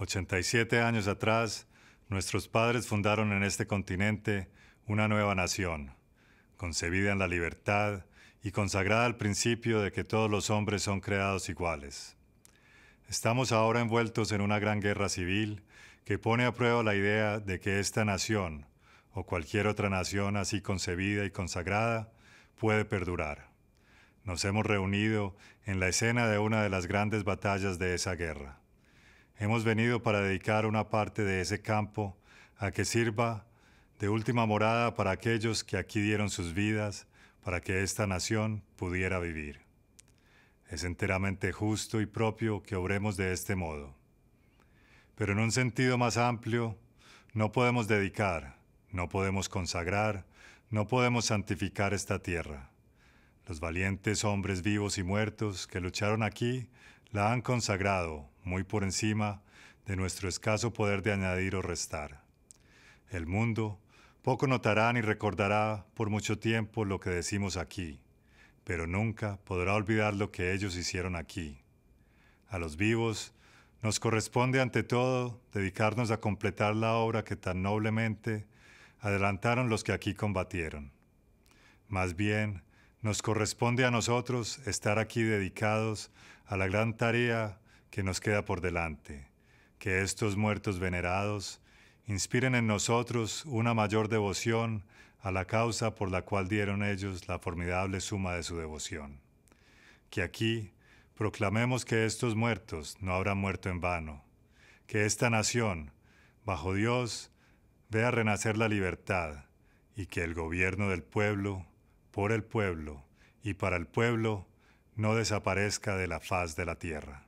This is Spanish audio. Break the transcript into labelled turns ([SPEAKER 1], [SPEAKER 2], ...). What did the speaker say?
[SPEAKER 1] 87 años atrás, nuestros padres fundaron en este continente una nueva nación, concebida en la libertad y consagrada al principio de que todos los hombres son creados iguales. Estamos ahora envueltos en una gran guerra civil que pone a prueba la idea de que esta nación, o cualquier otra nación así concebida y consagrada, puede perdurar. Nos hemos reunido en la escena de una de las grandes batallas de esa guerra. Hemos venido para dedicar una parte de ese campo a que sirva de última morada para aquellos que aquí dieron sus vidas para que esta nación pudiera vivir. Es enteramente justo y propio que obremos de este modo. Pero en un sentido más amplio, no podemos dedicar, no podemos consagrar, no podemos santificar esta tierra. Los valientes hombres vivos y muertos que lucharon aquí la han consagrado muy por encima de nuestro escaso poder de añadir o restar. El mundo poco notará ni recordará por mucho tiempo lo que decimos aquí, pero nunca podrá olvidar lo que ellos hicieron aquí. A los vivos nos corresponde ante todo dedicarnos a completar la obra que tan noblemente adelantaron los que aquí combatieron. Más bien, nos corresponde a nosotros estar aquí dedicados a la gran tarea que nos queda por delante, que estos muertos venerados inspiren en nosotros una mayor devoción a la causa por la cual dieron ellos la formidable suma de su devoción. Que aquí proclamemos que estos muertos no habrán muerto en vano, que esta nación, bajo Dios, vea renacer la libertad y que el gobierno del pueblo, por el pueblo y para el pueblo, no desaparezca de la faz de la tierra.